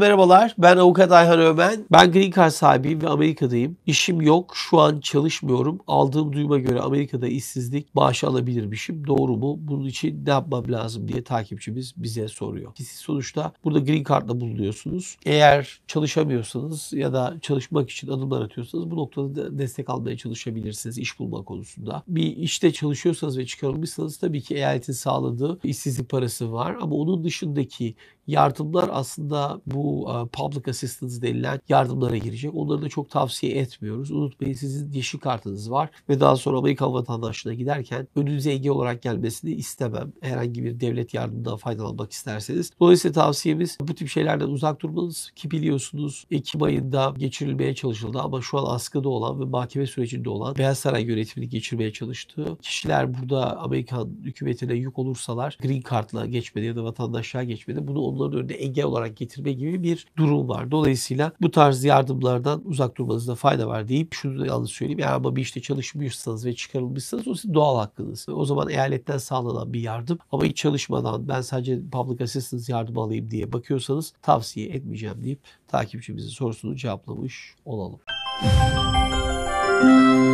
merhabalar. Ben avukat Ayhan Ömen. Ben Green Card sahibiyim ve Amerika'dayım. İşim yok. Şu an çalışmıyorum. Aldığım duyuma göre Amerika'da işsizlik maaşı alabilirmişim. Doğru mu? Bunun için ne yapmam lazım diye takipçimiz bize soruyor. Siz sonuçta burada Green Card'la bulunuyorsunuz. Eğer çalışamıyorsanız ya da çalışmak için adımlar atıyorsanız bu noktada destek almaya çalışabilirsiniz iş bulma konusunda. Bir işte çalışıyorsanız ve çıkarılmışsanız tabii ki eyaletin sağladığı işsizlik parası var ama onun dışındaki yardımlar aslında bu e, public assistance denilen yardımlara girecek. Onları da çok tavsiye etmiyoruz. Unutmayın sizin yeşil kartınız var ve daha sonra Amerika vatandaşlığına giderken önünüze engel olarak gelmesini istemem. Herhangi bir devlet yardımından faydalanmak isterseniz. Dolayısıyla tavsiyemiz bu tip şeylerden uzak durmanız ki biliyorsunuz Ekim ayında geçirilmeye çalışıldı ama şu an askıda olan ve mahkeme sürecinde olan Beyaz Saray yönetimini geçirmeye çalıştığı kişiler burada Amerika hükümetine yük olursalar green kartla geçmedi ya da vatandaşlığa geçmedi. Bunu onların önüne engel olarak getirme gibi bir durum var. Dolayısıyla bu tarz yardımlardan uzak durmanızda fayda var deyip şunu da yalnız söyleyeyim. Eğer ama bir işte çalışmışsanız ve çıkarılmışsanız o sizin doğal hakkınız. O zaman eyaletten sağlanan bir yardım ama hiç çalışmadan ben sadece public assistance yardımı alayım diye bakıyorsanız tavsiye etmeyeceğim deyip takipçimizin sorusunu cevaplamış olalım. Müzik